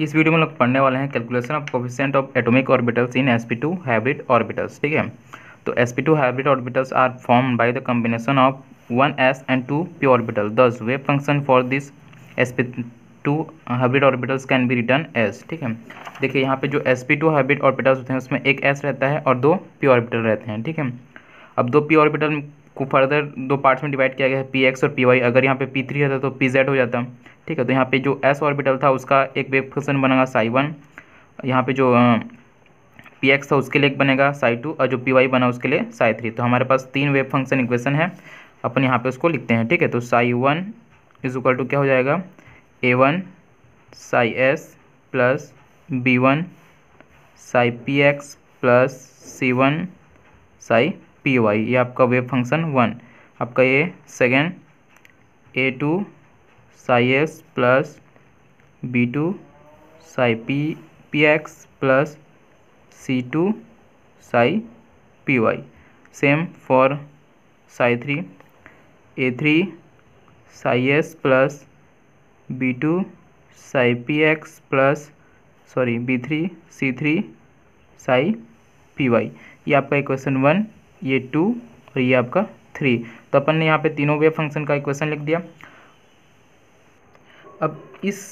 इस वीडियो में लोग पढ़ने वाले हैं calculation of coefficient of atomic orbitals in S P two hybrid orbitals ठीक है तो S P two hybrid orbitals are form by the combination of one S and two P orbital thus wave function for this S P two hybrid orbitals can be written as ठीक है देखिए यहाँ पे जो S P two hybrid orbitals होते हैं उसमें एक एस रहता है और दो पी ऑर्बिटल रहते हैं ठीक है अब दो पी ऑर्बिटल को फर्दर दो पार्ट्स में डिवाइड किया गया है पी एक्स और पी वाई अगर यहाँ पे पी थ्री रहता तो पी जेड हो जाता है ठीक है तो यहाँ पे जो एस ऑर्बिटल था उसका एक वेव फंक्शन बनेगा साई वन यहाँ पे जो पी एक्स था उसके लिए एक बनेगा साई टू और जो पी वाई बना उसके लिए साई थ्री तो हमारे पास तीन वेव फंक्शन इक्वेशन है अपन यहाँ पे उसको लिखते हैं ठीक है तो psi one is equal to क्या हो जाएगा A one psi S plus B one psi P X plus C one psi P Y ये आपका वेव फंक्शन वन आपका ये second A two psi psi S plus B two psi P P X plus C two psi P Y same for psi three A three psi S plus B two psi P X plus sorry B three C three psi P Y ये आपका equation one ये to और ये आपका three तो अपन ने यहाँ पे तीनों वे फंक्शन का इक्वेशन लिख दिया अब इस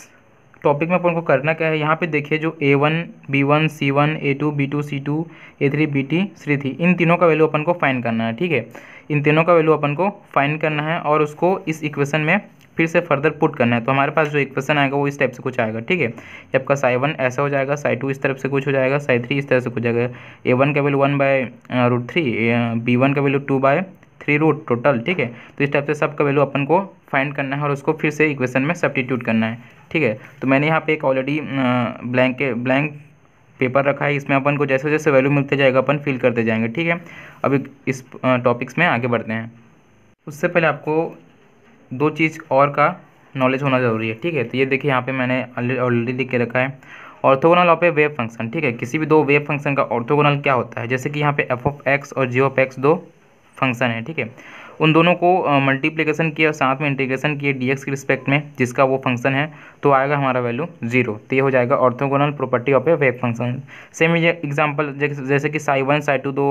टॉपिक में अपन को करना क्या है यहाँ पे देखिए जो A one B one C one A two B two C two A three B T C three इन तीनों का वैल्यू अपन को फाइन करना है ठीक है इन तीनों का वैल्यू अपन को फाइन करना है और उसको इस इक्वेशन में फिर से फर्दर पुट करना है तो हमारे पास जो इक्वेशन आएगा वो इस टाइप से कुछ आएगा ठीक है ये आपका साई वन ऐसा हो जाएगा साई टू इस तरफ से कुछ हो जाएगा साई थ्री इस तरह से कुछ जाएगा ए वन का value one by root three B one का value two by three root total ठीक है तो इस टाइप से सबका वैल्यू अपन को फाइंड करना है और उसको फिर से इक्वेशन में सब्टीट्यूट करना है ठीक है तो मैंने यहाँ पे एक ऑलरेडी ब्लैंक ब्लैंक पेपर रखा है इसमें अपन को जैसे जैसे वैल्यू मिलते जाएगा अपन फिल करते जाएंगे ठीक है अब इस टॉपिक्स में आगे बढ़ते हैं उससे पहले आपको दो चीज़ और का नॉलेज होना ज़रूरी है ठीक है तो ये देखिए यहाँ पे मैंने ऑलरेडी लिख के रखा है orthogonal of a wave function ठीक है किसी भी दो वेव फंक्शन का ऑर्थोगोनल क्या होता है जैसे कि यहाँ पे एफ ऑफ एक्स और जी ऑफ एक्स दो फंक्शन है ठीक है उन दोनों को मल्टीप्लीकेशन किया और साथ में इंटीग्रेशन किए डी के रिस्पेक्ट में जिसका वो फंक्शन है तो आएगा हमारा वैल्यू जीरो तो ये हो जाएगा orthogonal property of a wave function same example जैसे कि साई वन साई टू दो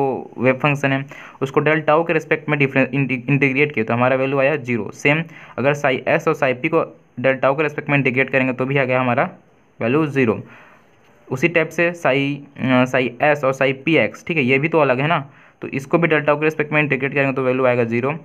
वेब फंक्शन है उसको डेल्टाओ के रिस्पेक्ट में डिफरेंस इंटीग्रेट किया तो हमारा वैल्यू आया जीरो सेम अगर साई एस और साई पी को डेल्टाओ के रिस्पेक्ट में इंटीग्रेट करेंगे तो भी आ गया हमारा वैल्यू ज़ीरो उसी टाइप से साई साई एस और साई पी एक्स ठीक है ये भी तो अलग है ना तो इसको भी डेल्टा के रेस्पेक्ट में इंटीग्रेट करेंगे तो वैल्यू आएगा zero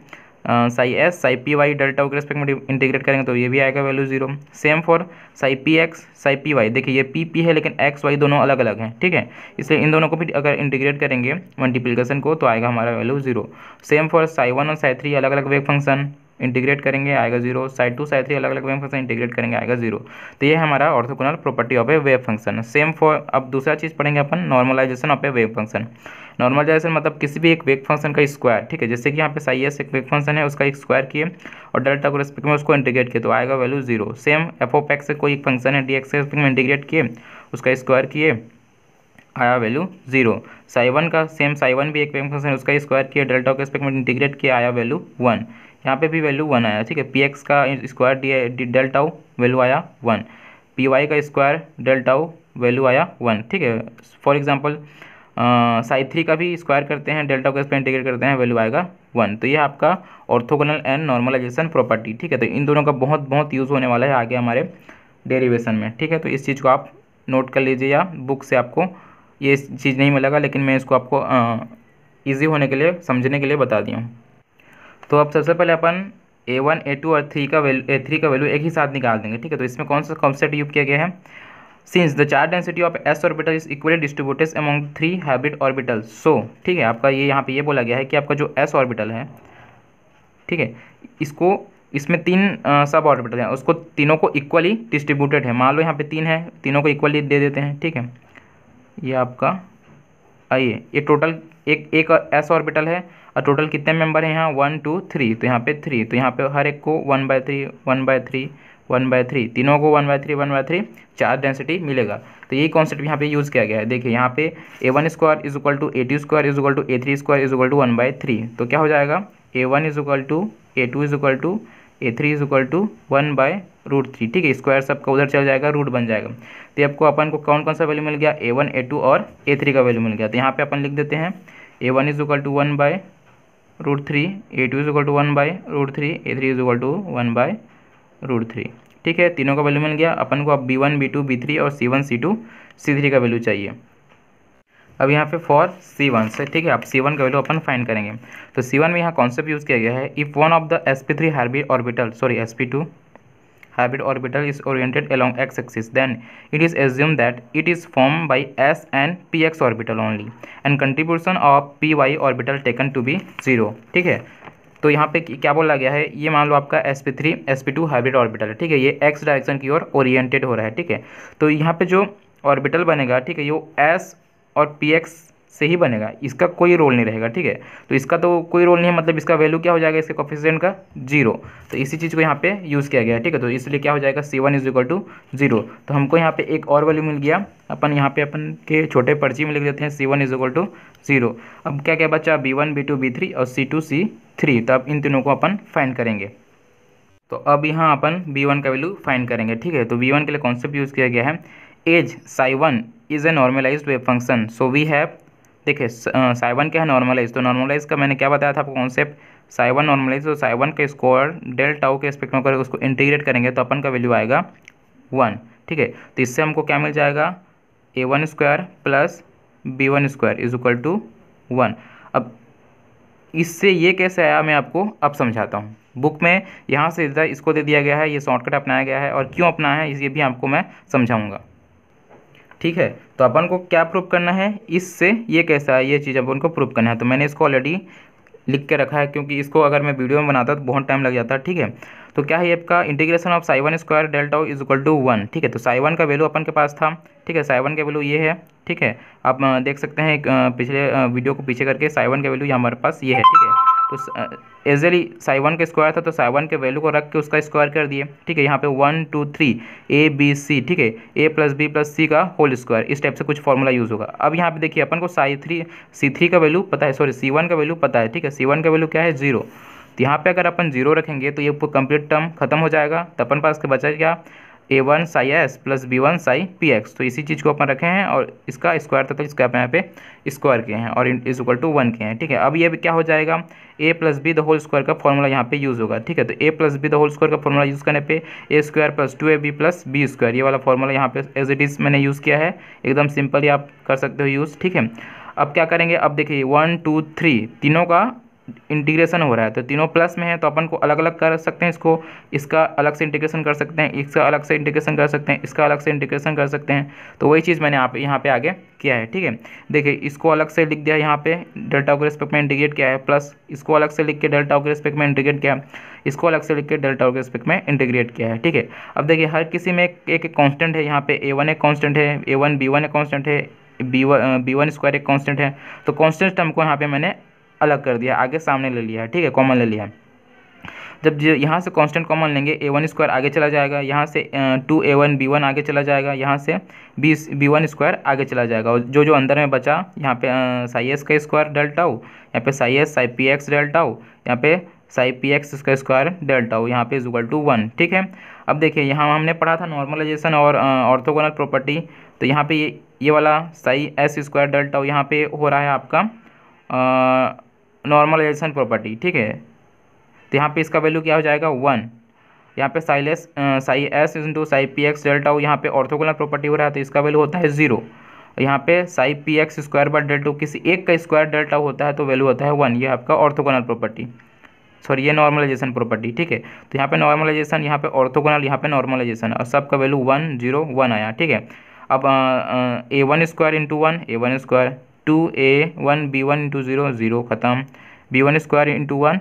psi S psi P Y delta के रेस्पेक्ट में इंटीग्रेट करेंगे तो ये भी आएगा value zero same for psi P X psi P Y देखिए ये पी पी है लेकिन एक्स वाई दोनों अलग अलग हैं ठीक है इसलिए इन दोनों को भी अगर इंटीग्रेट करेंगे मल्टीप्लीकेशन को तो आएगा हमारा value zero same for psi one और साई थ्री अलग अलग वेग फंक्शन इंटीग्रेट करेंगे आएगा zero psi two psi three अलग अलग वेव फंक्शन इंटीग्रेट करेंगे आएगा जीरो तो ये हमारा orthogonal property of a wave function same for अब दूसरा चीज़ पढ़ेंगे अपन normalization of a wave function normalization मतलब किसी भी एक वेव फंक्शन का स्क्वायर ठीक है जैसे कि यहाँ पे साई एस एक वेव फंक्शन है उसका एक स्क्वायर किए और डेल्टा को रेस्पेक्ट में उसको इंटीग्रेट किए तो आएगा value zero same F of X से कोई एक फंक्शन है डी एक्स में इंटीग्रेट किए उसका स्क्वायर किए आया वैल्यू जीरो साई वन का सेम साई वन भी एक वेव फंक्शन है उसका स्क्वायर किया डेल्टा के रेस्पेक्ट में इंटीग्रेट किया आया वैल्यू वन यहाँ पे भी वैल्यू वन आया ठीक है पी एक्स का स्क्वायर डी डेल्टाओ वैल्यू आया वन पी वाई का स्क्वायर डेल्टाओ वैल्यू आया वन ठीक है फॉर एग्जाम्पल साई थ्री का भी स्क्वायर करते हैं डेल्टा को पर इंटीग्रेट करते हैं वैल्यू आएगा वन तो ये आपका ऑर्थोगोनल एंड नॉर्मलाइजेशन प्रॉपर्टी ठीक है तो इन दोनों का बहुत बहुत यूज़ होने वाला है आगे हमारे डेरिवेशन में ठीक है तो इस चीज़ को आप नोट कर लीजिए या बुक से आपको ये चीज़ नहीं मिलेगा लेकिन मैं इसको आपको ईजी होने के लिए समझने के लिए बता दिया हूँ तो अब सबसे पहले अपन ए वन ए टू और थ्री का वैल्यू ए थ्री का वैल्यू एक ही साथ निकाल देंगे ठीक है तो इसमें कौन सा कॉन्सेप्ट यूज किया गया है since the charge density of S orbital is equally distributed among three hybrid orbital so ठीक है आपका ये यहाँ पे ये बोला गया है कि आपका जो एस ऑर्बिटल है ठीक है इसको इसमें तीन सब ऑर्बिटल हैं उसको तीनों को इक्वली डिस्ट्रीब्यूटेड है मान लो यहाँ पे तीन है तीनों को इक्वली दे देते हैं ठीक है ये आपका आइए ये टोटल एक एक एस ऑर्बिटल है और टोटल कितने मेंबर हैं यहाँ वन टू थ्री तो यहाँ पे थ्री तो यहाँ पे हर एक को one by three one by three one by three तीनों को one by three one by three charge density मिलेगा तो यही कॉन्सेप्ट यहाँ पे यूज़ किया गया है देखिए यहाँ पे A one square is equal to A two square is equal to A three square is equal to one by three तो क्या हो जाएगा A one is equal to A two is equal to A three is equal to one by root three ठीक है square सबका उधर चल जाएगा रूट बन जाएगा तो आपको अपन को कौन कौन सा वैल्यू मिल गया ए वन ए टू और ए थ्री का वैल्यू मिल गया तो यहाँ पे अपन लिख देते हैं A one is equal to one by root three A two is equal to one by root three A three is equal to one by root three ठीक है तीनों का वैल्यू मिल गया अपन को अब B one B two B three और C one C two C three का वैल्यू चाहिए अब यहाँ पे फॉर सी वन से ठीक है अब सी वन का वैल्यू अपन फाइंड करेंगे तो सी वन में यहाँ कॉन्सेप्ट यूज़ किया गया है if one of the S P three hybrid orbital sorry S P two hybrid orbital is oriented along x axis then it is assumed that it is formed by s and px orbital only and contribution of py orbital taken to be zero ठीक है तो यहाँ पे क्या बोला गया है ये मान लो आपका sp3 sp2 P S P two hybrid orbital है ठीक है ये x डायरेक्शन की ओर ओरिएंटेड हो रहा है ठीक है तो यहाँ पे जो ऑर्बिटल बनेगा ठीक है ये एस और पी एक्स से ही बनेगा इसका कोई रोल नहीं रहेगा ठीक है तो इसका तो कोई रोल नहीं है मतलब इसका वैल्यू क्या हो जाएगा इसके कॉफिशेंट का जीरो तो इसी चीज़ को यहाँ पे यूज़ किया गया ठीक है तो इसलिए क्या हो जाएगा C one is equal to zero तो हमको यहाँ पे एक और वैल्यू मिल गया अपन यहाँ पे अपन के छोटे पर्ची में लिख देते हैं C one is equal to zero अब क्या क्या बच्चा B one B two B three और सी टू सी थ्री तो अब इन तीनों को अपन फाइंड करेंगे तो अब यहाँ अपन बी वन का वैल्यू फाइंड करेंगे ठीक है तो बी वन के लिए कॉन्सेप्ट यूज़ किया गया है as psi one is a normalize wave function so we have देखिए साइवन क्या है नॉर्मलाइज तो नॉर्मलाइज का मैंने क्या बताया था आपको कॉन्सेप्ट साइवन नॉर्मलाइज तो साइवन के स्क्वायर डेल्टा के स्पेक्ट में अगर उसको इंटीग्रेट करेंगे तो अपन का वैल्यू आएगा वन ठीक है तो इससे हमको क्या मिल जाएगा A one square plus B one square is equal to one अब इससे ये कैसे आया मैं आपको अब समझाता हूँ बुक में यहाँ से इसको दे दिया गया है ये शॉर्टकट अपनाया गया है और क्यों अपनाया है ये भी आपको मैं समझाऊँगा ठीक है तो अपन को क्या प्रूव करना है इससे ये कैसा है ये चीज़ अपन को प्रूव करना है तो मैंने इसको ऑलरेडी लिख के रखा है क्योंकि इसको अगर मैं वीडियो में बनाता तो बहुत टाइम लग जाता है ठीक है तो क्या है आपका integration of psi one square delta is equal to one ठीक है तो साइवन का वैल्यू अपन के पास था ठीक है साइवन का वैल्यू ये है ठीक है आप देख सकते हैं पिछले वीडियो को पीछे करके साइवन का वैल्यू हमारे पास ये है ठीक है तो एजली साई वन का स्क्वायर था तो साई वन के वैल्यू को रख के उसका स्क्वायर कर दिए ठीक है यहाँ पे one two three A B C ठीक है A plus B plus C का होल स्क्वायर इस टाइप से कुछ फॉर्मूला यूज़ होगा अब यहाँ पे देखिए अपन को साई थ्री सी थ्री का वैल्यू पता है सॉरी सी वन का वैल्यू पता है ठीक है सी वन का वैल्यू क्या है जीरो तो यहाँ पे अगर अपन जीरो रखेंगे तो ये कंप्लीट टर्म खत्म हो जाएगा तो अपन पास के बचा क्या A one psi S plus B one psi P X तो इसी चीज़ को अपन रखे हैं और इसका स्क्वायर तथा इसके इसका यहाँ पे स्क्वायर के हैं और इज इक्वल टू वन के हैं ठीक है अब ये भी क्या हो जाएगा A plus B the whole square का फॉर्मूला यहाँ पे यूज़ होगा ठीक है तो A plus B the whole square का फॉर्मूला यूज़ करने पे A square plus two A B plus B square ये वाला फॉर्मूला यहाँ पे एज इट इज़ मैंने यूज़ किया है एकदम सिंपल ही आप कर सकते हो यूज़ ठीक है अब क्या करेंगे अब देखिए वन टू थ्री तीनों का इंटीग्रेशन हो रहा है तो तीनों प्लस में है तो अपन को अलग अलग कर सकते हैं इसको इसका अलग से इंटीग्रेशन कर सकते हैं इसका अलग से इंटीग्रेशन कर सकते हैं इसका अलग से इंटीग्रेशन कर सकते हैं तो वही चीज़ मैंने आप यहाँ पे आगे किया है ठीक है देखिए इसको अलग से लिख दिया यहाँ पे डेल्टा के रिस्पेक्ट में इंटीग्रेट किया है प्लस इसको अलग से लिख के डेल्टा के रिस्पेक्ट में इंटीग्रेट किया इसको अलग से लिख के डेल्टा के रिस्पेक्ट में इंटीग्रेट किया है ठीक है अब देखिए हर किसी में एक कॉन्स्टेंट है यहाँ पे ए वन एक कॉन्स्टेंट है ए वन बी वन एक कॉन्स्टेंट है B one B one square एक कॉन्स्टेंट है तो कॉन्स्टेंट टर्म को यहाँ पे मैंने अलग कर दिया आगे सामने ले लिया है ठीक है कॉमन ले लिया है जब यहाँ से कांस्टेंट कॉमन लेंगे ए वन स्क्वायर आगे चला जाएगा यहाँ से two A one B one आगे चला जाएगा यहाँ से बी बी वन स्क्वायर आगे चला जाएगा और जो जो अंदर में बचा यहाँ पे साई एस का स्क्वायर डेल्टा हो यहाँ पे psi S psi P X delta हो यहाँ पे साई पी एक्स का स्क्वायर डेल्टा हो यहाँ पे इज इक्वल टू वन ठीक है अब देखिए यहाँ हमने पढ़ा था नॉर्मलाइजेशन और ऑर्थोगोनल प्रॉपर्टी तो यहाँ पे ये ये वाला साई एस स्क्वायर डेल्टा हो यहाँ पे हो रहा है आपका नॉर्मलाइजेशन प्रॉपर्टी ठीक है तो यहाँ पे इसका वैल्यू क्या हो जाएगा वन यहाँ पे साइलेस psi S into psi P X delta यहाँ पे ऑर्थोगोनल प्रॉपर्टी हो रहा है तो इसका वैल्यू होता है जीरो यहाँ पे psi P X square by delta किसी एक का स्क्वायर डेल्टा होता है तो वैल्यू होता है वन ये आपका ऑर्थोगोनल प्रॉपर्टी सॉरी ये नॉर्मलाइजेशन प्रॉपर्टी ठीक है तो यहाँ पे नॉर्मलाइजेशन यहाँ पे ऑर्थोगोनल यहाँ पे नॉर्मलाइजेशन और सबका वैल्यू वन जीरो वन आया ठीक है अब A one square into one A one square two A one B one into zero zero ख़त्म B one square into one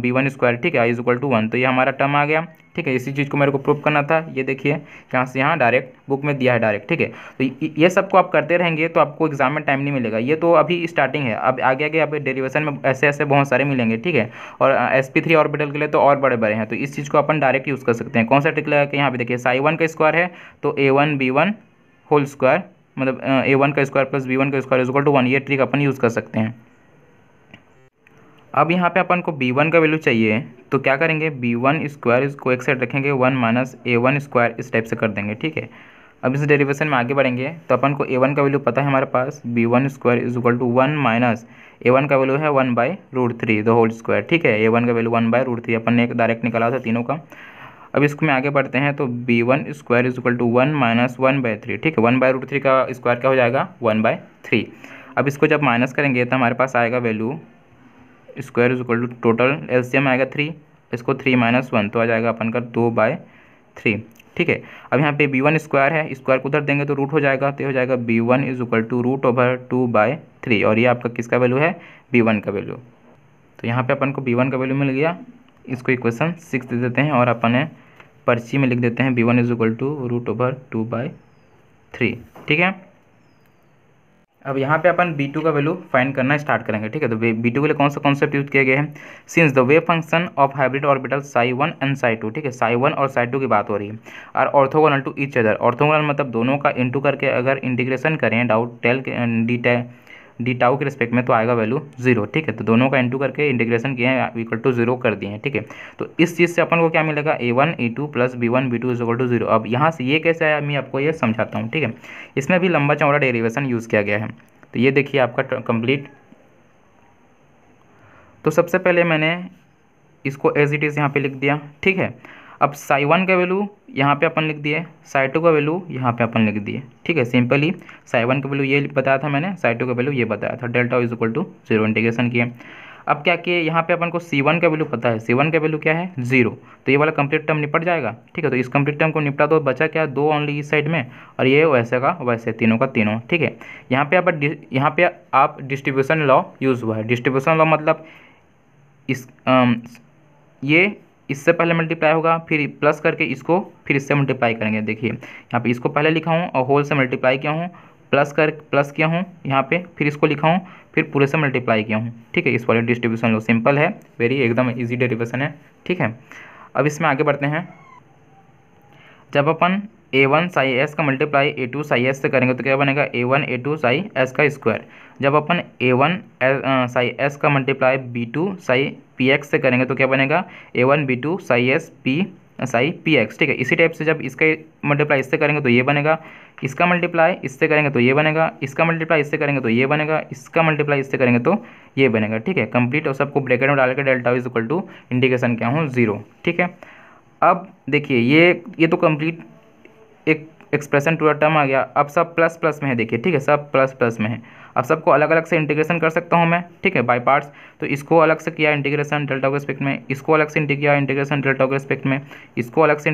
B one square ठीक है इज इक्वल टू वन तो ये हमारा टर्म आ गया ठीक है इसी चीज़ को मेरे को प्रूव करना था ये देखिए यहाँ से यहाँ डायरेक्ट बुक में दिया है डायरेक्ट ठीक है तो ये सबको आप करते रहेंगे तो आपको एग्जाम में टाइम नहीं मिलेगा ये तो अभी स्टार्टिंग है अब आगे आगे आप डेरिवेशन में ऐसे ऐसे बहुत सारे मिलेंगे ठीक है और एस पी थ्री ऑर्बिटल के लिए तो और बड़े बड़े हैं तो इस चीज़ को अपन डायरेक्ट यूज़ कर सकते हैं कौन सा ट्रिक लगा कि यहाँ पे देखिए साई वन का स्क्वायर है तो A one B one whole square मतलब ए वन का स्क्वायर प्लस बी वन का स्क्वायर इज टू वन ये ट्रिक अपन यूज़ कर सकते हैं अब यहाँ पे अपन को बी वन का वैल्यू चाहिए तो क्या करेंगे बी वन स्क्वायर इसको एक साइड रखेंगे one minus A one square इस टाइप से कर देंगे ठीक है अब इस डेरिवेशन में आगे बढ़ेंगे तो अपन को ए वन का वैल्यू पता है हमारे पास B one square is equal to one minus A one का वैल्यू है one by root three the whole square ठीक है ए वन का value one by root three अपन ने एक डायरेक्ट निकाला था तीनों का अब इसको में आगे बढ़ते हैं तो B one square is equal to one minus one by three ठीक है वन बाय रूट थ्री का स्क्वायर क्या हो जाएगा वन बाय थ्री अब इसको जब माइनस करेंगे तो हमारे पास आएगा value square is equal to total LCM आएगा थ्री इसको थ्री माइनस वन तो आ जाएगा अपन का दो बाय थ्री ठीक है अब यहाँ पे बी वन स्क्वायर है स्क्वायर को उधर देंगे तो रूट हो जाएगा तो हो जाएगा B one is equal to root over two by three और ये आपका किसका वैल्यू है बी वन का वैल्यू तो यहाँ पे अपन को बी वन का वैल्यू मिल गया इसको इक्वेशन सिक्स दे देते हैं और अपन है पर्ची में लिख देते हैं B one is equal to root over two by three ठीक है अब यहाँ पे अपन बी टू का वैल्यू फाइंड करना स्टार्ट करेंगे ठीक है तो टू के लिए कौन सा कॉन्सेप्ट यूज किया गया है since the way function of hybrid orbital psi one and psi two ठीक है साई वन और साई टू की बात हो रही है और orthogonal to each other orthogonal मतलब दोनों का इंटू करके अगर इंटीग्रेशन करें डाउट टेल डी टे, डी टाउ के रिस्पेक्ट में तो आएगा वैल्यू जीरो ठीक है तो दोनों का इंटू करके इंटीग्रेशन किए हैं इक्वल टू जीरो कर दिए हैं ठीक है तो इस चीज़ से अपन को क्या मिलेगा A one A two plus B one B two is equal to zero अब यहाँ से ये कैसे आया मैं आपको ये समझाता हूँ ठीक है इसमें भी लंबा चौड़ा डेरीवेशन यूज़ किया गया है तो ये देखिए आपका कंप्लीट तो सबसे पहले मैंने इसको एज इट इज़ यहाँ पर लिख दिया ठीक है अब साई वन का वैल्यू यहाँ पे अपन लिख दिए साई टू का वैल्यू यहाँ पे अपन लिख दिए ठीक है सिंपली साई वन का वैल्यू ये बताया था मैंने साई टू का वैल्यू ये बताया था delta is equal to zero integration किए अब क्या किए यहाँ पे अपन को सी वन का वैल्यू पता है सी वन का वैल्यू क्या है जीरो तो ये वाला कंप्लीट टर्म निपट जाएगा ठीक है तो इस कंप्लीट टर्म को निपटा दो बचा क्या दो ऑनली इस साइड में और ये वैसे का वैसे तीनों का तीनों ठीक है यहाँ पे आप यहाँ पे आप डिस्ट्रीब्यूशन लॉ यूज़ हुआ है डिस्ट्रीब्यूशन लॉ मतलब इस ये इससे पहले मल्टीप्लाई होगा फिर प्लस करके इसको फिर इससे मल्टीप्लाई करेंगे देखिए यहाँ पे इसको पहले लिखा हूँ और होल से मल्टीप्लाई किया हूँ प्लस कर प्लस किया हूँ यहाँ पे फिर इसको लिखा हूँ फिर पूरे से मल्टीप्लाई किया हूँ ठीक है इस वाले डिस्ट्रीब्यूशन लो सिंपल है वेरी एकदम इजी डेरिवेशन है ठीक है अब इसमें आगे बढ़ते हैं जब अपन ए वन साई एस का multiply A two psi S से करेंगे तो क्या बनेगा A one A two psi S का स्क्वायर जब अपन ए वन साई एस का multiply B two psi P X से करेंगे तो क्या बनेगा A one B two psi S P Sai P X ठीक है इसी टाइप से जब इसका मल्टीप्लाई इससे करेंगे तो ये बनेगा इसका मल्टीप्लाई इससे करेंगे तो ये बनेगा इसका मल्टीप्लाई इससे करेंगे तो ये बनेगा इसका मल्टीप्लाई इससे करेंगे तो ये बनेगा ठीक है कंप्लीट और सबको ब्रैकेट में डाल के delta is equal to indication क्या हूँ जीरो ठीक है अब देखिए ये ये तो कंप्लीट एक एक्सप्रेशन टू टर्म आ गया अब सब प्लस प्लस में है देखिए ठीक है सब प्लस प्लस में है अब सबको अलग अलग से इंटीग्रेशन कर सकता हूँ मैं ठीक है बाई पार्ट्स तो इसको अलग से किया इंटीग्रेशन डेल्टा के रिस्पेक्ट में इसको अलग से इंटी किया इंटीग्रेशन डेल्टा के रिस्पेक्ट में इसको अलग से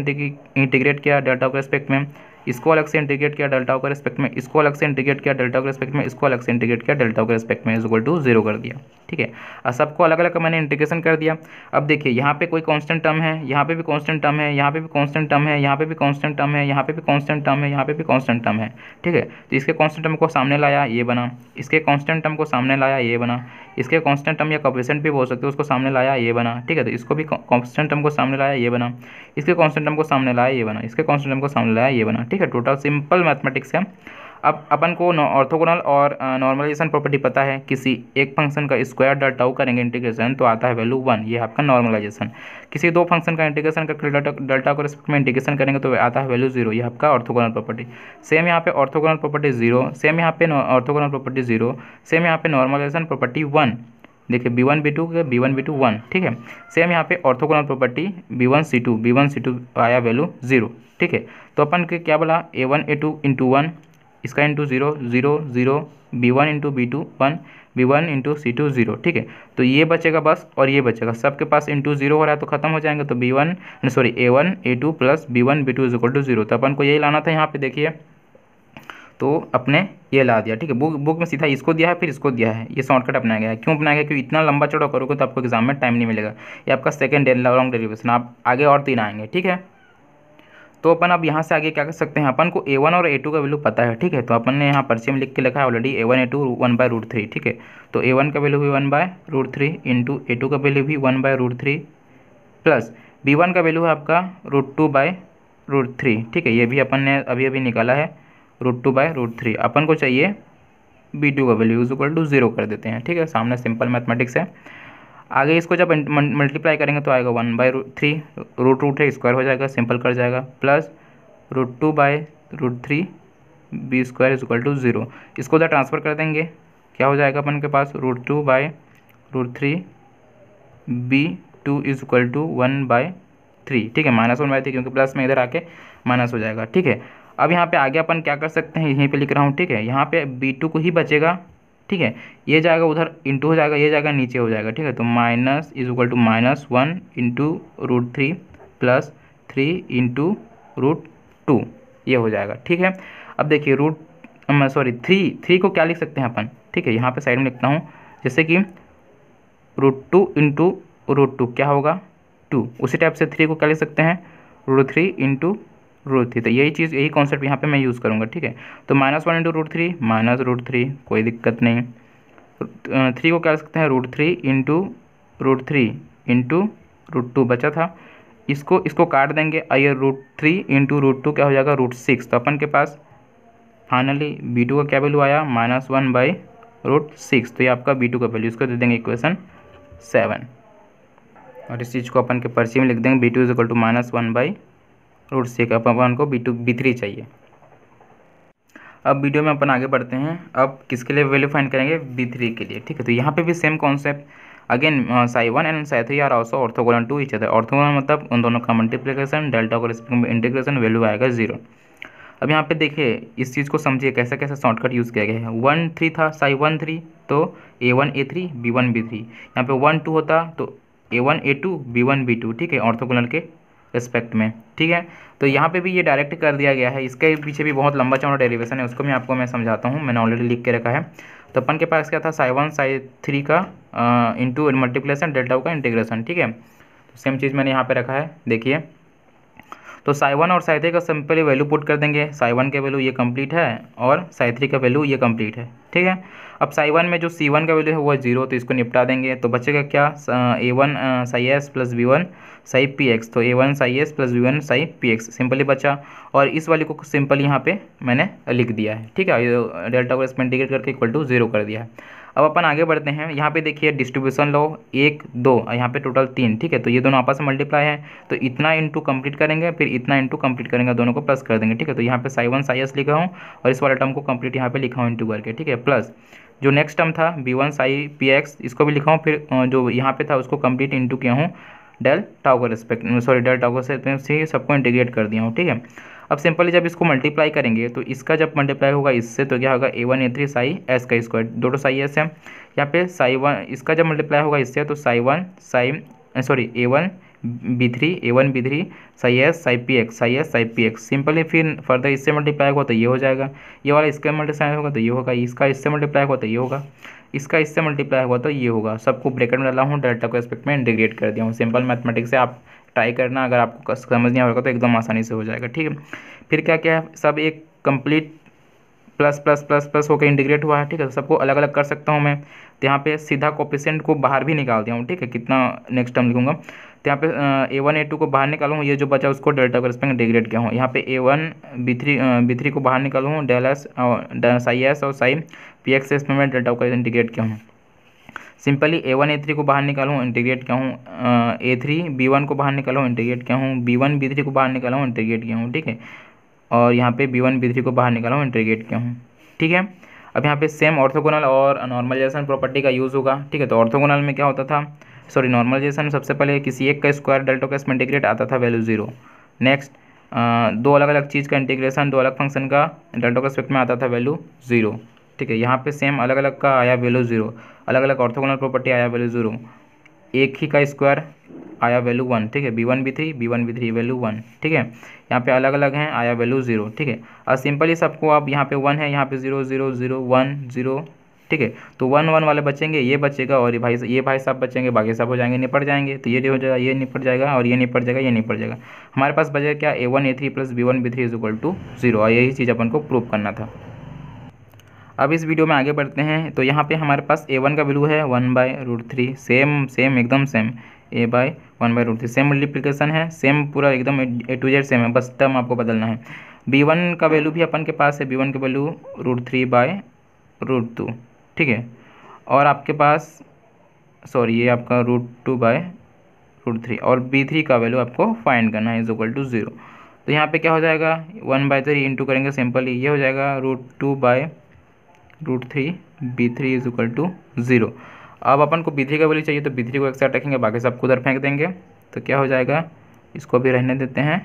इंटीग्रेट किया डेल्टा के रिस्पेक्ट में इसको अलग से इंटीग्रेट किया डेल्टा के रेस्पेक्ट में इसको अलग से इंटीग्रेट किया डेल्टा के रेस्पेक्ट में इसको अलग से इंटीग्रेट किया डेल्टा के रेस्पेक्ट में इजल टू जीरो कर दिया ठीक है और सबको अलग अलग मैंने इंटीग्रेशन कर दिया अब देखिए यहाँ पे कोई कॉन्स्टेंट टर्म है यहाँ पे भी कॉन्स्टेंट टर्म है यहाँ पे भी कॉन्स्टेंट टर्म है यहाँ पे भी कॉन्स्टेंट टर्म है यहाँ पे भी कॉन्स्टेंट टर्म है यहाँ पे भी कॉन्स्टेंट टर्म है ठीक है तो इसके कॉन्स्टेंट टर्म को सामने लाया ये बना इसके कॉन्स्टेंट टर्म को सामने लाया ये बना इसके कॉन्स्टेंट टर्म या कॉपेसेंट भी बोल सकते हो उसको सामने लाया ये बना ठीक है तो इसको भी कॉन्स्टेंट टर्म को सामने लाया ये बना इसके कॉन्स्टेंट टर्म को सामने लाया ये बना इसके कॉन्स्टेंट टर्म को सामने लाया ये बना ठीक है टोटल सिंपल मैथमेटिक्स है अब अपन को ऑर्थोगोनल और नॉर्मलाइजेशन प्रॉपर्टी पता है किसी एक फंक्शन का स्क्वायर डॉट टाउ करेंगे इंटीग्रेशन तो आता है वैल्यू वन ये आपका नॉर्मलाइजेशन किसी दो फंक्शन का इंटीग्रेशन करके डेल्टा को रिस्पेक्ट में इंटीग्रेशन करेंगे तो आता है वैल्यू जीरो ये आपका ऑर्थोगोनल प्रॉपर्टी सेम यहाँ पे ऑर्थोगोनल प्रॉपर्टी जीरो सेम यहाँ पे ऑर्थोगोनल प्रॉपर्टी जीरो सेम यहाँ पे नॉर्मलाइजेशन प्रॉपर्टी वन देखिए B one B two B one B two one ठीक है सेम यहाँ पे orthogonal property B one C two B one C two आया वैल्यू जीरो ठीक है तो अपन के क्या बोला A one A two into one इसका into zero zero zero B one into B two one B one into C two zero ठीक है तो ये बचेगा बस और ये बचेगा सबके पास इंटू ज़ीरो हो रहा है तो खत्म हो जाएंगे तो B one sorry A one A two plus B one B two is equal to zero तो अपन को यही लाना था यहाँ पे देखिए तो अपने ये ला दिया ठीक है बुक बुक में सीधा इसको दिया है फिर इसको दिया है ये शॉर्टकट अपनाया गया है क्यों अपनाया गया क्योंकि इतना लंबा चौड़ा करोगे तो आपको एग्जाम में टाइम नहीं मिलेगा ये आपका सेकेंड लॉन्ग डेरिवेशन आप आगे और तीन आएंगे ठीक है तो अपन अब यहाँ से आगे क्या कर सकते हैं अपन को ए वन और ए टू का वैल्यू पता है ठीक है तो अपन ने यहाँ पर्चे में लिख के लिखा है already A one A two one by root three ठीक है तो ए वन का वैल्यू भी one by root three into A two का वैल्यू भी one by root three plus B one का वैल्यू है आपका root two by root three ठीक है ये भी अपन ने अभी अभी निकाला है root two by root three अपन को चाहिए बी टू का value is equal to zero कर देते हैं ठीक है सामने सिंपल मैथमेटिक्स है आगे इसको जब मल्टीप्लाई करेंगे तो आएगा one by root three root root है स्क्वायर हो जाएगा सिंपल कर जाएगा plus root two by root three B square is equal to zero इसको उधर ट्रांसफ़र कर देंगे क्या हो जाएगा अपन के पास root two by root three B two is equal to one by three ठीक है माइनस वन बाई थ्री क्योंकि प्लस में इधर आके माइनस हो जाएगा ठीक है अब यहाँ पे आगे अपन क्या कर सकते हैं यहीं पे लिख रहा हूँ ठीक है यहाँ पे बी टू को ही बचेगा ठीक है ये जाएगा उधर इंटू हो जाएगा ये जाएगा नीचे हो जाएगा ठीक है तो minus is equal to minus one into root three plus three into root two ये हो जाएगा ठीक है अब देखिए रूट सॉरी थ्री थ्री को क्या लिख सकते हैं अपन ठीक है यहाँ पर साइड में लिखता हूँ जैसे कि root two into root two क्या होगा टू उसी टाइप से थ्री को क्या लिख सकते हैं root three into root three तो यही चीज़ यही कॉन्सेप्ट यहाँ पे मैं यूज़ करूँगा ठीक है तो minus one into root three minus root three कोई दिक्कत नहीं थ्री को क्या सकते हैं root three into root three into root two बचा था इसको इसको काट देंगे आइए root three into root two क्या हो जाएगा रूट सिक्स तो अपन के पास फाइनली बी टू का क्या वैल्यू आया minus one by root six तो ये आपका बी टू का वैल्यू इसको दे देंगे इक्वेशन सेवन और इस चीज़ को अपन के पर्ची में लिख देंगे B two is equal to minus one by root six अब अपन को बी टू बी थ्री चाहिए अब वीडियो में अपन आगे बढ़ते हैं अब किसके लिए वैल्यू फाइंड करेंगे बी थ्री के लिए ठीक है तो यहाँ पे भी same concept again psi one and psi three are also orthogonal to each other orthogonal मतलब उन दोनों का मल्टीप्लीकेशन डेल्टा को इंटीग्रेशन वैल्यू आएगा जीरो अब यहाँ पे देखिए इस चीज़ को समझिए कैसा कैसा शॉर्टकट यूज़ किया गया है वन थ्री था साई वन थ्री तो A one A three B one B three यहाँ पे वन टू होता तो A one A two B one B two ठीक है ऑर्थोगोनल के रिस्पेक्ट में ठीक है तो यहाँ पे भी ये डायरेक्ट कर दिया गया है इसके पीछे भी बहुत लंबा चौड़ा डेरिवेशन है उसको मैं आपको मैं समझाता हूँ मैंने ऑलरेडी लिख के रखा है तो अपन के पास क्या था साई वन साई थ्री का इंटू मल्टीप्लेसन डेल्टा का इंटीग्रेशन ठीक है तो सेम चीज़ मैंने यहाँ पर रखा है देखिए तो साई वन और साई थ्री का सिंपली वैल्यू पुट कर देंगे साई वन का वैल्यू ये कंप्लीट है और साई थ्री का वैल्यू ये कंप्लीट है ठीक है अब साई वन में जो सी वन का वैल्यू है वो जीरो तो इसको निपटा देंगे तो बचेगा क्या A one psi S plus B one psi P X तो A one psi S plus V one psi P X simply बचा और इस वाली को सिंपल यहाँ पे मैंने लिख दिया है ठीक है डेल्टा को इसमें इंडिकेट करके इक्वल टू जीरो कर दिया है अब अपन आगे बढ़ते हैं यहाँ पे देखिए डिस्ट्रीब्यूशन लो एक दो और यहाँ पे टोटल तीन ठीक है तो ये दोनों आपस में मल्टीप्लाई है तो इतना इंटू कंप्लीट करेंगे फिर इतना इंटू कंप्लीट करेंगे दोनों को प्लस कर देंगे ठीक है तो यहाँ पे साई वन साई एस लिखा हूँ और इस वाला टर्म को कंप्लीट यहाँ पे लिखा हूँ इंटू करके ठीक है प्लस जो नेक्स्ट टर्म था B one psi P X इसको भी लिखा हूँ फिर जो यहाँ पे था उसको कंप्लीट इंटू किया हूँ डेल टाउ के रिस्पेक्ट सॉरी डेल टाउ के से सबको इंटीग्रेट कर दिया हूँ ठीक है अब सिंपली जब इसको मल्टीप्लाई करेंगे तो इसका जब मल्टीप्लाई होगा इससे तो क्या होगा A one A three psi S का स्क्वायर दो टो साई एस है यहाँ पे साई वन इसका जब मल्टीप्लाई होगा इससे तो psi one psi sorry A one B three A one B three psi S psi P X psi S psi P X simply फिर फर्दर इससे मल्टीप्लाई होगा तो ये हो जाएगा ये वाला इसका मल्टीप्लाई होगा तो ये होगा इसका इससे मल्टीप्लाई होगा तो ये होगा इसका इससे मल्टीप्लाई हुआ तो ये होगा सबको ब्रेकेट में डाला हूँ डेल्टा को रेस्पेक्ट में इंटीग्रेट कर दिया हूँ सिंपल मैथमेटिक्स से आप ट्राई करना अगर आपको समझ नहीं आएगा तो एकदम आसानी से हो जाएगा ठीक है फिर क्या क्या है सब एक complete plus plus plus plus होकर इंटीग्रेट हुआ है ठीक है तो सबको अलग अलग कर सकता हूँ मैं तो यहाँ पे सीधा कॉपिशेंट को बाहर भी निकाल दिया हूँ ठीक है कितना नेक्स्ट टर्म लिखूँगा तो यहाँ पे ए वन ए टू को बाहर निकालूँ ये जो बचा उसको डेल्टा करस्पेंग डिग्रेड किया हूँ यहाँ पे A one B three B three को बाहर निकालूँ डेल एस और साई एस और साई पी एक्स इसमें मैं डेल्टा को इंटीग्रेट किया हूँ simply A one A three को बाहर निकालूँ इंटीग्रेट किया हूँ ए थ्री बी वन को बाहर निकालूँ इंटीग्रेट किया हूँ बी वन बी थ्री को बाहर निकालू इंटीग्रेट किया हूँ ठीक है और यहाँ पे बी वन बी थ्री को बाहर निकालू इंटीग्रेट किया हूँ ठीक है अब यहाँ पे सेम ऑर्थोगोनल और नॉर्मलाइजेशन प्रॉपर्टी का यूज़ होगा ठीक है तो ऑर्थोगोनल में क्या होता था सॉरी नॉर्मलाइजेशन में सबसे पहले किसी एक का स्क्वायर डेल्टा का इसमें इंटीग्रेट आता था वैल्यू जीरो नेक्स्ट दो अलग अलग चीज़ का इंटीग्रेशन दो अलग फंक्शन का डेल्टा का स्पेक्ट में आता था वैल्यू जीरो ठीक है यहाँ पे सेम अलग अलग का आया वैल्यू जीरो अलग अलग ऑर्थोगोनल प्रॉपर्टी आया वैल्यू जीरो एक ही का स्क्वायर आया वैल्यू वन ठीक है B one B three B one B three value one ठीक है यहाँ पे अलग अलग हैं आया वैल्यू जीरो ठीक है और सिंपली सबको आप यहाँ पे वन है यहाँ पे zero zero zero one zero ठीक है तो वन वन वाले बचेंगे ये बचेगा और ये भाई ये भाई साहब बचेंगे बाकी सब हो जाएंगे निपट जाएंगे तो ये हो जाएगा ये निपट जाएगा और ये निपट जाएगा ये निपट जाएगा हमारे पास बचेगा क्या A one A three plus B one B three is equal to zero और यही चीज़ अपन को प्रूव करना था अब इस वीडियो में आगे बढ़ते हैं तो यहाँ पे हमारे पास ए वन का वैल्यू है one by root three same same एकदम same A by one by root three same multiplication है सेम पूरा एकदम ए टू जेड सेम है बस टर्म आपको बदलना है बी वन का वैल्यू भी अपन के पास है बी वन का value root three by root two ठीक है और आपके पास सॉरी ये आपका root two by root three और बी थ्री का वैल्यू आपको फाइंड करना है इज इक्वल टू ज़ीरो तो यहाँ पे क्या हो जाएगा वन बाई थ्री इंटू करेंगे सिंपली ये हो जाएगा root two by root three B three is equal to zero अब अपन को बी थ्री का वैल्यू चाहिए तो बी थ्री को एक साइड रखेंगे बाकी सबको उधर फेंक देंगे तो क्या हो जाएगा इसको भी रहने देते हैं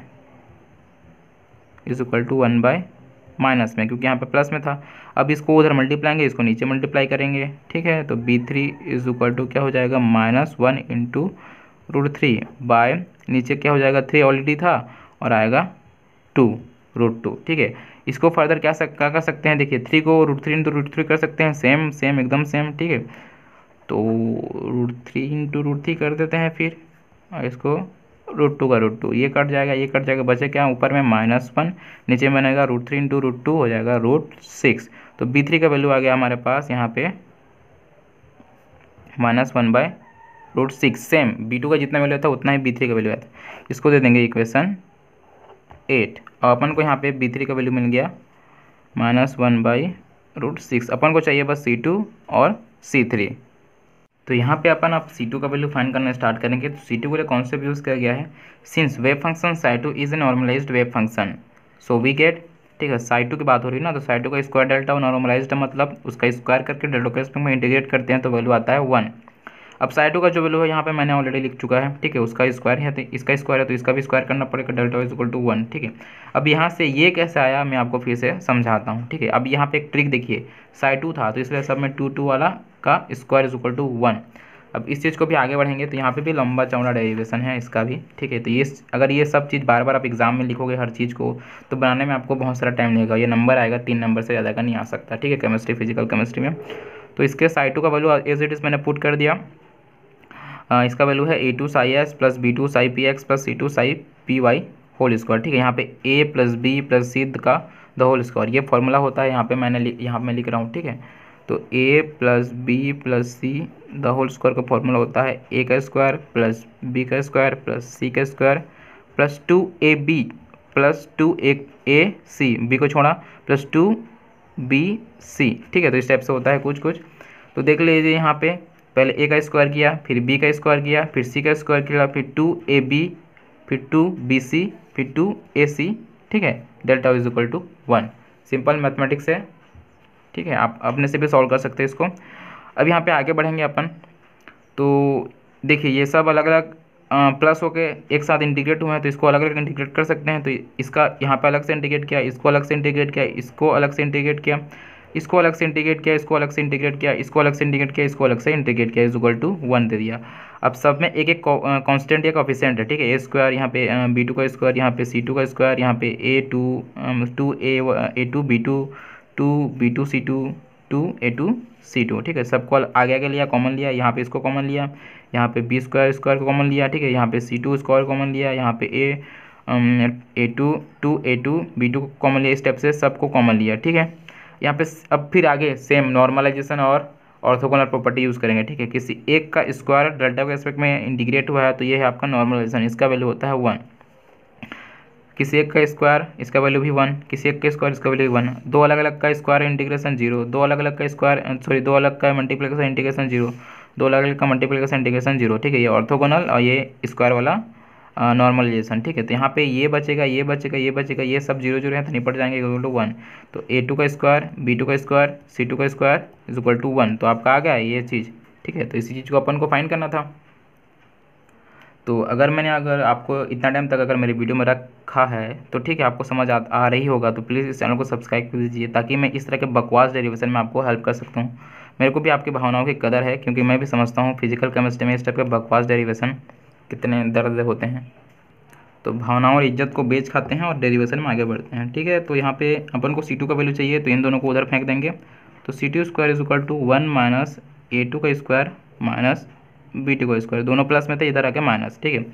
is equal to one by minus में क्योंकि यहाँ पे प्लस में था अब इसको उधर मल्टीप्लाएंगे इसको नीचे मल्टीप्लाई करेंगे ठीक है तो B three is equal to क्या हो जाएगा minus one into root three by नीचे क्या हो जाएगा थ्री ऑलरेडी था और आएगा टू रूट टू ठीक है इसको फर्दर क्या सक, क्या कर सकते हैं देखिए थ्री को root three into root three कर सकते हैं सेम सेम एकदम सेम ठीक है तो root three into root three कर देते हैं फिर और इसको रूट टू का रूट टू ये कट जाएगा ये कट जाएगा बचे क्या ऊपर में माइनस वन नीचे में बनेगा root three into root two हो जाएगा रूट सिक्स तो बी थ्री का वैल्यू आ गया हमारे पास यहाँ पे minus one by root six same B two का जितना वैल्यू था उतना ही बी थ्री का वैल्यू आता इसको दे देंगे इक्वेशन एट और अपन को यहाँ पे बी थ्री का वैल्यू मिल गया minus one by root six अपन को चाहिए बस सी टू और सी थ्री तो यहाँ पे अपन आप टू का वैल्यू फाइंड करना स्टार्ट करेंगे तो सी के लिए कॉन्सेप्ट यूज़ किया गया है since wave function two is a normalized wave function so we get ठीक है टू की बात हो रही है ना तो टू का स्क्वायर डेल्टा और मतलब उसका स्क्वायर करके डेल्टा के स्पेक्ट में इंटीग्रेट करते हैं तो वैल्यू आता है वन अब टू का जो वैल्यू है यहाँ पर मैंने ऑलरेडी लिख चुका है ठीक है उसका स्क्वायर है तो इसका स्क्वायर है तो इसका भी स्क्वायर करना पड़ेगा delta is equal to one ठीक है अब यहाँ से ये कैसे आया मैं आपको फिर से समझाता हूँ ठीक है अब यहाँ पर एक ट्रिक देखिए टू था तो इसलिए सब में टू टू वाला का square is equal to one अब इस चीज़ को भी आगे बढ़ेंगे तो यहाँ पे भी लंबा चौड़ा डेरिवेशन है इसका भी ठीक है तो ये अगर ये सब चीज़ बार बार आप एग्जाम में लिखोगे हर चीज़ को तो बनाने में आपको बहुत सारा टाइम लगेगा ये नंबर आएगा तीन नंबर से ज़्यादा का नहीं आ सकता ठीक है केमिस्ट्री फिजिकल केमिस्ट्री में तो इसके टू का वैल्यू एज इट इज़ मैंने पुट कर दिया आ, इसका वैल्यू है A two psi S plus B two psi P X plus C two psi P Y whole square ठीक है यहाँ पे A plus B plus C का द होल स्क्वायर ये फॉर्मूला होता है यहाँ पे मैंने यहाँ पे मैं लिख रहा हूँ ठीक है तो A plus B plus C the whole square का फॉर्मूला होता है ए का स्क्वायर प्लस बी का स्क्वायर प्लस सी का square plus two A B plus two A A C B को छोड़ा प्लस टू बी सी ठीक है तो इस टाइप से होता है कुछ कुछ तो देख लीजिए यहाँ पे पहले ए का स्क्वायर किया फिर बी का स्क्वायर किया फिर सी का स्क्वायर किया फिर टू ए बी फिर टू बी सी फिर टू ए सी ठीक है delta is equal to one simple mathematics है ठीक है आप अपने से भी सॉल्व कर सकते हैं इसको अब यहाँ पे आगे बढ़ेंगे अपन तो देखिए ये सब अलग अलग प्लस होके एक साथ इंटीग्रेट हुए हैं तो इसको अलग अलग इंटीग्रेट कर सकते हैं तो इसका यहाँ पे अलग से इंटीग्रेट किया इसको अलग से इंटीग्रेट किया इसको अलग से इंटीग्रेट किया इसको अलग से इंटीग्रेट किया इसको अलग से इंटीग्रेट किया इसको अलग से इंटीग्रेट किया इसको अलग से इंटीग्रेट किया इज टू वन दे दिया अब सब में एक एक कॉन्स्टेंट या कॉफिशेंट है ठीक है ए स्क्वायर यहाँ पे बी टू का स्क्वायर यहाँ पे सी टू का स्क्वायर यहाँ पे A two two A A two B two two B two C two two A two C two ठीक है सबको आगे आगे लिया कॉमन लिया यहाँ पे इसको कॉमन लिया यहाँ पे बी स्क्वायर स्क्वायर को कॉमन लिया ठीक है यहाँ पे सी टू स्क्वायर कॉमन लिया यहाँ पे A A two two A two B two को कॉमन लिया स्टेप से सबको कॉमन लिया ठीक है यहाँ पे अब फिर आगे सेम नॉर्मलाइजेशन और ऑर्थोगोनल प्रॉपर्टी यूज़ करेंगे ठीक है किसी एक का स्क्वायर डेल्टा के एस्पेक्ट में इंटीग्रेट हुआ है तो ये है आपका नॉर्मलाइजेशन इसका वैल्यू होता है वन किसी एक का स्क्वायर इसका वैल्यू भी वन किसी एक का स्क्वायर इसका वैल्यू भी वन दो अलग अलग का स्क्वायर इंटीग्रेशन जीरो दो अलग अलग का स्क्वायर सॉरी दो अलग का मल्टीप्लीकेशन इंटीग्रेशन जीरो दो अलग अलग का मल्टीप्लीकेशन इंटीग्रेशन जीरो ठीक है ये ऑर्थोगोनल और ये स्क्वायर वाला नॉर्मलाइजेशन ठीक है तो यहाँ पे ये बचेगा ये बचेगा ये बचेगा ये सब जीरो जीरो है तो निपट जाएंगे इक्वल टू वन तो ए टू का स्क्वायर बी टू का स्क्वायर सी टू का square is equal to one तो आपका आ गया ये चीज़ ठीक है तो इसी चीज़ को अपन को फाइन करना था तो अगर मैंने अगर आपको इतना टाइम तक अगर मेरी वीडियो में रखा है तो ठीक है आपको समझ आ, आ रही होगा तो प्लीज़ इस चैनल को सब्सक्राइब कर दीजिए ताकि मैं इस तरह के बकवास डेरिवेशन में आपको हेल्प कर सकता हूँ मेरे को भी आपकी भावनाओं की कदर है क्योंकि मैं भी समझता हूँ फिजिकल केमिस्ट्री में इस टाइप के बकवास डेरीवेशन कितने दर्द होते हैं तो भावनाओं और इज्जत को बेच खाते हैं और डेरीवेशन में आगे बढ़ते हैं ठीक है तो यहाँ पे अपन को सी टू का वैल्यू चाहिए तो इन दोनों को उधर फेंक देंगे तो C two square is equal to one minus A two का स्क्वायर माइनस बी टू का स्क्वायर दोनों प्लस में थे इधर आके माइनस ठीक है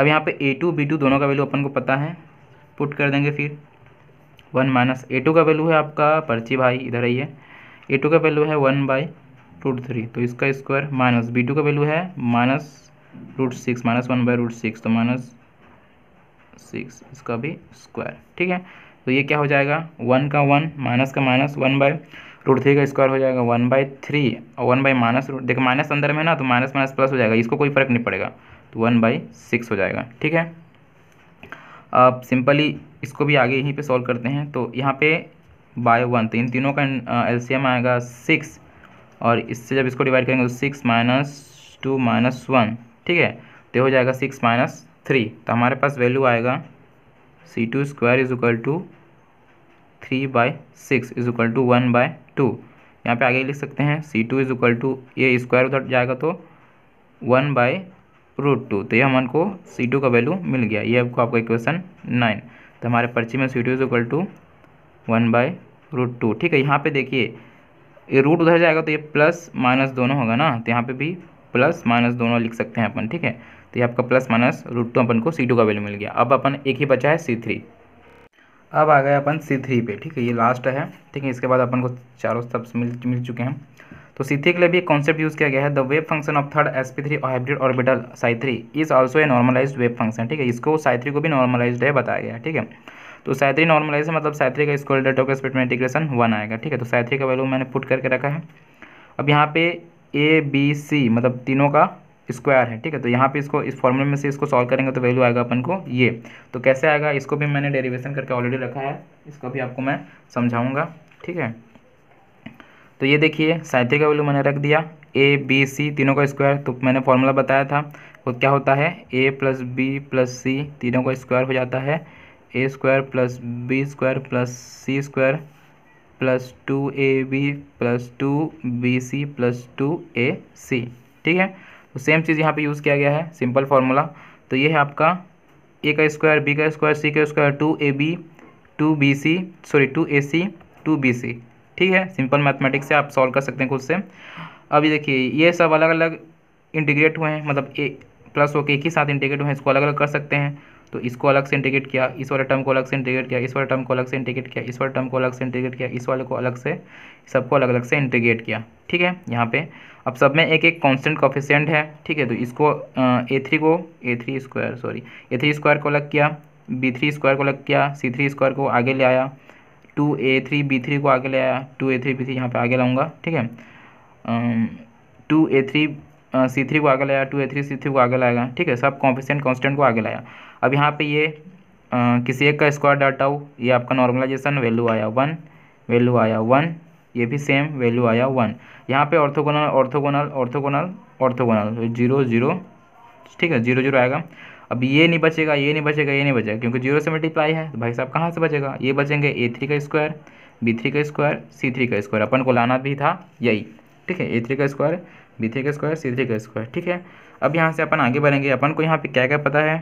अब यहाँ पे ए टू बी टू दोनों का वैल्यू अपन को पता है पुट कर देंगे फिर वन माइनस ए टू का वैल्यू है आपका पर्ची भाई इधर आइए ए टू का वैल्यू है वन बाई रूट थ्री तो इसका स्क्वायर माइनस बी टू का वैल्यू है minus root six minus one by root six तो माइनस सिक्स इसका भी स्क्वायर ठीक है तो ये क्या हो जाएगा वन का वन माइनस का minus one by root three का स्क्वायर हो जाएगा वन बाई थ्री और वन बाई माइनस रूट देखो माइनस अंदर में ना तो माइनस माइनस प्लस हो जाएगा इसको कोई फर्क नहीं पड़ेगा तो वन बाई सिक्स हो जाएगा ठीक है अब सिंपली इसको भी आगे यहीं पे सॉल्व करते हैं तो यहाँ पे बाय वन तो इन तीनों का एलसीएम आएगा सिक्स और इससे जब इसको डिवाइड करेंगे तो six minus two minus one ठीक है तो हो जाएगा सिक्स माइनस थ्री तो हमारे पास वैल्यू आएगा C two square is equal to three by six is equal to one by two यहाँ पे आगे लिख सकते हैं C two is equal to ये स्क्वायर उधर जाएगा तो वन बाय रूट टू तो ये हम को सी टू का वैल्यू मिल गया ये आपको आपका इक्वेशन नाइन तो हमारे पर्ची में C two is equal to one by root two ठीक है यहाँ पे देखिए ये रूट उधर जाएगा तो ये प्लस माइनस दोनों होगा ना तो यहाँ पे भी प्लस माइनस दोनों लिख सकते हैं अपन ठीक है तो ये आपका प्लस माइनस रूट टू अपन को सी टू का वैल्यू मिल गया अब अपन एक ही बचा है सी थ्री अब आ गए अपन सी थ्री पे ठीक है ये लास्ट है ठीक है इसके बाद अपन को चारों स्टेप्स मिल मिल चुके हैं तो सी थ्री के लिए भी एक कॉन्सेप्ट यूज़ किया गया है the wave function of third S P three और hybrid orbital psi three is also a normalize wave function ठीक है इसको साई थ्री को भी नॉर्मलाइज है बताया गया ठीक है तो साई थ्री नॉर्मलाइज है मतलब साई थ्री का स्क्वायर डेटा का स्पीड में इंटीग्रेशन वन आएगा ठीक है तो साई थ्री का वैल्यू मैंने पुट करके रखा है अब यहाँ पे ए बी सी मतलब तीनों का स्क्वायर है ठीक है तो यहाँ पे इसको इस फॉर्मूले में से इसको सॉल्व करेंगे तो वैल्यू आएगा अपन को ये तो कैसे आएगा इसको भी मैंने डेरिवेशन करके ऑलरेडी रखा है इसको भी आपको मैं समझाऊंगा ठीक है तो ये देखिए साइथिक का वैल्यू मैंने रख दिया ए बी सी तीनों का स्क्वायर तो मैंने फॉर्मूला बताया था वो क्या होता है A plus B plus C तीनों का स्क्वायर हो जाता है A square plus B square plus C square plus two A B plus two B C plus two A C ठीक है तो सेम चीज़ यहाँ पे यूज़ किया गया है सिंपल फार्मूला तो ये है आपका ए का स्क्वायर बी का स्क्वायर सी का square two A B two B C sorry two A C two B C ठीक है सिंपल मैथमेटिक्स से आप सॉल्व कर सकते हैं खुद से अभी देखिए ये सब अलग अलग इंटीग्रेट हुए हैं मतलब ए प्लस ओके एक ही साथ इंटीग्रेट हुए हैं इसको अलग अलग कर सकते हैं तो इसको अलग से इंटीग्रेट किया इस वाले टर्म को अलग से इंटीग्रेट किया इस वाले टर्म को अलग से इंटीग्रेट किया इस वाले टर्म को अलग से इंटीग्रेट किया इस वाले को अलग से सबको अलग अलग से इंटीग्रेट किया ठीक है यहाँ पे अब सब में एक एक कांस्टेंट कॉफिशेंट है ठीक है तो इसको ए थ्री को A three square sorry A three square को अलग किया बी थ्री स्क्वायर को अलग किया सी थ्री स्क्वायर को आगे ले आया two A three B three को आगे ले आया two A three B three यहाँ पर आगे लाऊँगा ठीक है two A three C three को आगे लाया two A three C three को आगे लाएगा ठीक है सब कॉम्पिशेंट कॉन्स्टेंट को आगे लाया अब यहाँ पे ये आ, किसी एक का स्क्वायर डाटा हो ये आपका नॉर्मलाइजेशन वैल्यू आया वन वैल्यू आया वन ये भी सेम वैल्यू आया वन यहाँ पे orthogonal orthogonal orthogonal orthogonal zero zero ठीक है जीरो जीरो आएगा अब ये नहीं बचेगा ये नहीं बचेगा ये नहीं बचेगा क्योंकि जीरो से मल्टीप्लाई है तो भाई साहब कहाँ से बचेगा ये बचेंगे ए थ्री का स्क्वायर बी थ्री का स्क्वायर सी थ्री का स्क्वायर अपन को लाना भी था यही ठीक है ए थ्री का स्क्वायर बी थ्री का स्क्वायर सी थ्री का स्क्वायर ठीक है अब यहाँ से अपन आगे बढ़ेंगे अपन को यहाँ पे क्या क्या पता है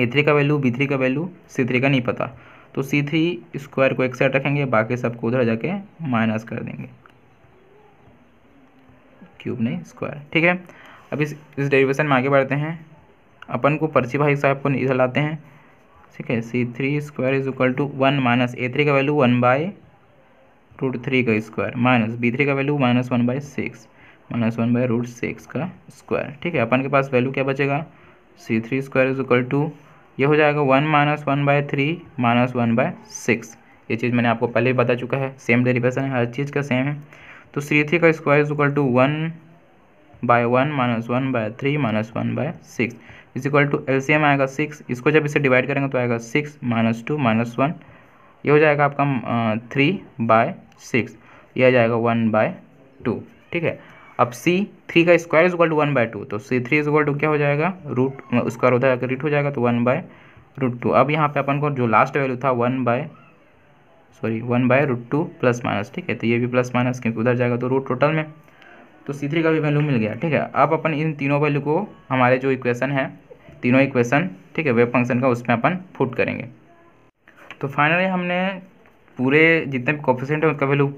ए थ्री का वैल्यू बी थ्री का वैल्यू सी थ्री का नहीं पता तो सी थ्री स्क्वायर को एक साइड रखेंगे बाकी सबको उधर जाके माइनस कर देंगे क्यूब नहीं स्क्वायर ठीक है अब इस इस डेरिवेशन में आगे बढ़ते हैं अपन को पर्ची भाई साहब को इधर लाते हैं ठीक है C three square is equal to one minus A three का value one by root three का स्क्वायर माइनस बी थ्री का value minus one by six minus one by root six का स्क्वायर ठीक है अपन के पास वैल्यू क्या बचेगा C three square is equal to ये हो जाएगा one minus one by three minus one by six ये चीज़ मैंने आपको पहले ही बता चुका है सेम डेरिवेशन है हर चीज़ का सेम है तो सी थ्री का square is equal to one by one minus one by three minus one by six is equal to L C M आएगा सिक्स इसको जब इसे डिवाइड करेंगे तो आएगा six minus two minus one ये हो जाएगा आपका थ्री बाय सिक्स यह आ जाएगा वन बाय टू ठीक है अब सी थ्री का square is equal to one by two तो C three is equal to क्या हो जाएगा रूट स्क्वायर होता है करीट हो जाएगा तो वन बाय रूट टू अब यहाँ पे अपन को जो लास्ट वैल्यू था one by sorry one by root two plus minus ठीक है तो ये भी प्लस माइनस क्योंकि उधर जाएगा तो रूट टोटल में तो सी थ्री का भी वैल्यू मिल गया ठीक है अब अपन इन तीनों वैल्यू को हमारे जो इक्वेशन है तीनों इक्वेशन ठीक है वेब फंक्शन का उसमें अपन फुट करेंगे तो फाइनली हमने पूरे जितने भी कॉफिशेंट हैं उसका वैल्यू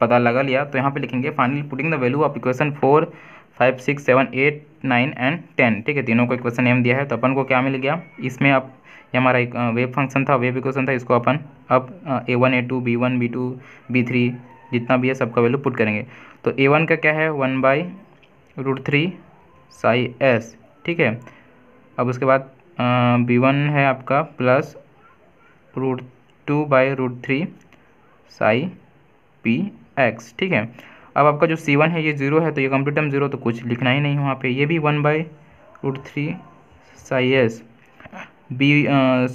पता लगा लिया तो यहाँ पे लिखेंगे finally putting the value of equation four five six seven eight nine and ten ठीक है तीनों को इक्वेशन नेम दिया है तो अपन को क्या मिल गया इसमें आप ये हमारा एक वेव फंक्शन था वेव इक्वेशन था इसको अपन अब A one A two B one B two B three जितना भी है सबका वैल्यू पुट करेंगे तो ए वन का क्या है one by root three psi S ठीक है अब उसके बाद बी वन है आपका plus root two by root three psi P X ठीक है अब आपका जो सी वन है ये जीरो है तो ये कम्प्लीट टर्म जीरो तो कुछ लिखना ही नहीं वहाँ पे ये भी one by root three psi S B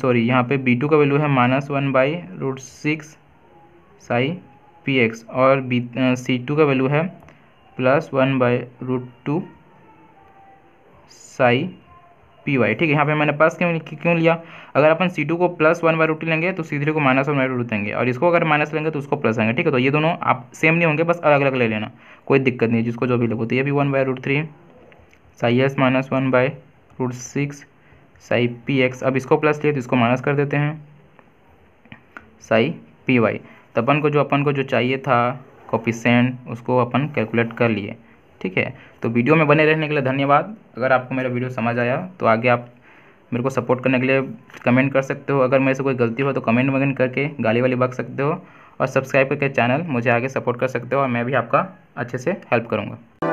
sorry यहाँ पे बी टू का वैल्यू है minus one by root six psi P X और बी सी टू का वैल्यू है plus one by root two psi P Y ठीक है यहाँ पे मैंने प्लस क्यों क्यों लिया अगर अपन सी टू को प्लस वन बाई रूट लेंगे तो सी थ्री को माइनस वन बाई रूट देंगे और इसको अगर माइनस लेंगे तो उसको प्लस लेंगे ठीक है तो ये दोनों आप सेम नहीं होंगे बस अलग अलग ले लेना कोई दिक्कत नहीं है जिसको जो भी लगो तो ये भी one by root three psi S minus one by root six psi P X अब इसको प्लस लिए तो इसको माइनस कर देते हैं साई पी वाई तो अपन को जो अपन को जो चाहिए था कॉपी सेंड उसको अपन कैलकुलेट कर लिए ठीक है तो वीडियो में बने रहने के लिए धन्यवाद अगर आपको मेरा वीडियो समझ आया तो आगे आप मेरे को सपोर्ट करने के लिए कमेंट कर सकते हो अगर मेरे से कोई गलती हो तो कमेंट वगैरह करके गाली वाली बाग सकते हो और सब्सक्राइब करके चैनल मुझे आगे सपोर्ट कर सकते हो और मैं भी आपका अच्छे से हेल्प करूँगा